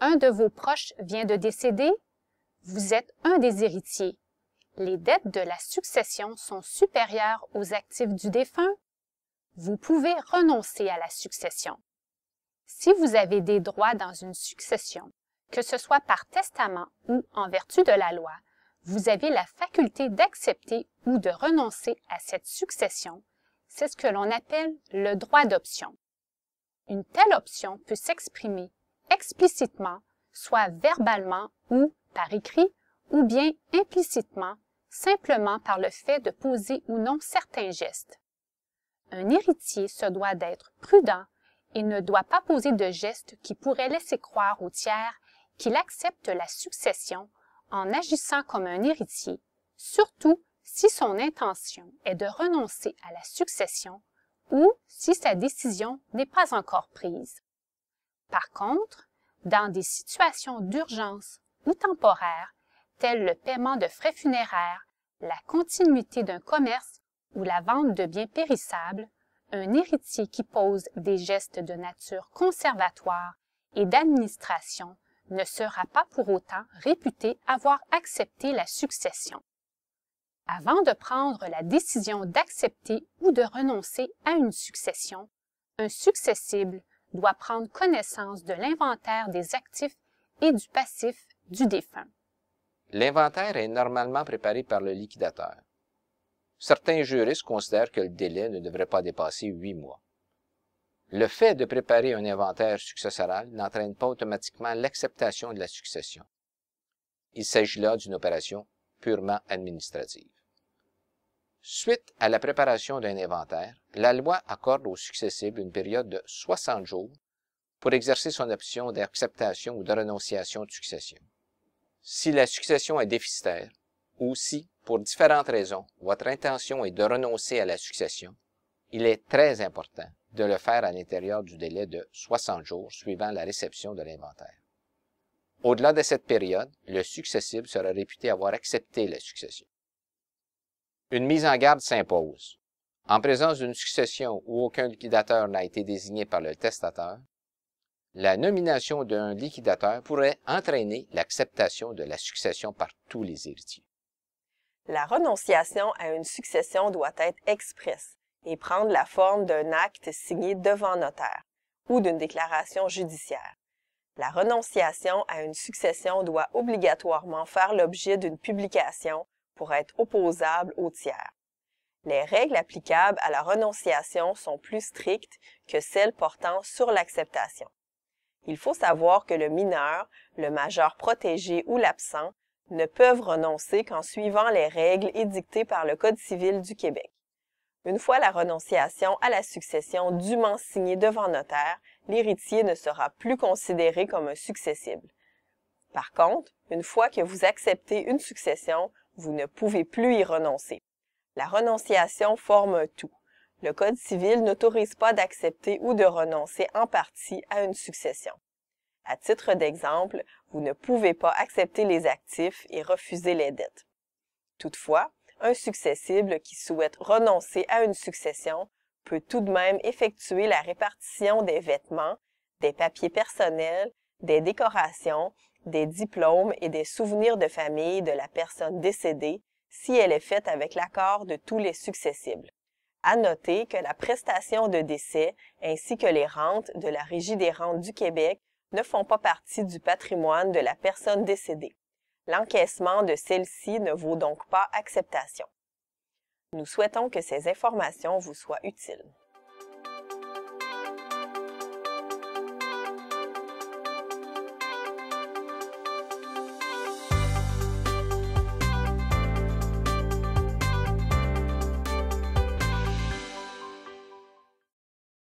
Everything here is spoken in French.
un de vos proches vient de décéder, vous êtes un des héritiers. Les dettes de la succession sont supérieures aux actifs du défunt. Vous pouvez renoncer à la succession. Si vous avez des droits dans une succession, que ce soit par testament ou en vertu de la loi, vous avez la faculté d'accepter ou de renoncer à cette succession. C'est ce que l'on appelle le droit d'option. Une telle option peut s'exprimer explicitement, soit verbalement ou par écrit, ou bien implicitement, simplement par le fait de poser ou non certains gestes. Un héritier se doit d'être prudent et ne doit pas poser de gestes qui pourraient laisser croire au tiers qu'il accepte la succession en agissant comme un héritier, surtout si son intention est de renoncer à la succession ou si sa décision n'est pas encore prise. Par contre, dans des situations d'urgence ou temporaires, telles le paiement de frais funéraires, la continuité d'un commerce ou la vente de biens périssables, un héritier qui pose des gestes de nature conservatoire et d'administration ne sera pas pour autant réputé avoir accepté la succession. Avant de prendre la décision d'accepter ou de renoncer à une succession, un successible doit prendre connaissance de l'inventaire des actifs et du passif du défunt. L'inventaire est normalement préparé par le liquidateur. Certains juristes considèrent que le délai ne devrait pas dépasser huit mois. Le fait de préparer un inventaire successoral n'entraîne pas automatiquement l'acceptation de la succession. Il s'agit là d'une opération purement administrative. Suite à la préparation d'un inventaire, la loi accorde au successible une période de 60 jours pour exercer son option d'acceptation ou de renonciation de succession. Si la succession est déficitaire ou si, pour différentes raisons, votre intention est de renoncer à la succession, il est très important de le faire à l'intérieur du délai de 60 jours suivant la réception de l'inventaire. Au-delà de cette période, le successible sera réputé avoir accepté la succession. Une mise en garde s'impose. En présence d'une succession où aucun liquidateur n'a été désigné par le testateur, la nomination d'un liquidateur pourrait entraîner l'acceptation de la succession par tous les héritiers. La renonciation à une succession doit être expresse et prendre la forme d'un acte signé devant notaire ou d'une déclaration judiciaire. La renonciation à une succession doit obligatoirement faire l'objet d'une publication pour être opposable au tiers. Les règles applicables à la renonciation sont plus strictes que celles portant sur l'acceptation. Il faut savoir que le mineur, le majeur protégé ou l'absent ne peuvent renoncer qu'en suivant les règles édictées par le Code civil du Québec. Une fois la renonciation à la succession dûment signée devant notaire, l'héritier ne sera plus considéré comme un successible. Par contre, une fois que vous acceptez une succession, vous ne pouvez plus y renoncer. La renonciation forme un tout. Le Code civil n'autorise pas d'accepter ou de renoncer en partie à une succession. À titre d'exemple, vous ne pouvez pas accepter les actifs et refuser les dettes. Toutefois, un successible qui souhaite renoncer à une succession peut tout de même effectuer la répartition des vêtements, des papiers personnels, des décorations des diplômes et des souvenirs de famille de la personne décédée si elle est faite avec l'accord de tous les successibles. À noter que la prestation de décès ainsi que les rentes de la Régie des rentes du Québec ne font pas partie du patrimoine de la personne décédée. L'encaissement de celle-ci ne vaut donc pas acceptation. Nous souhaitons que ces informations vous soient utiles.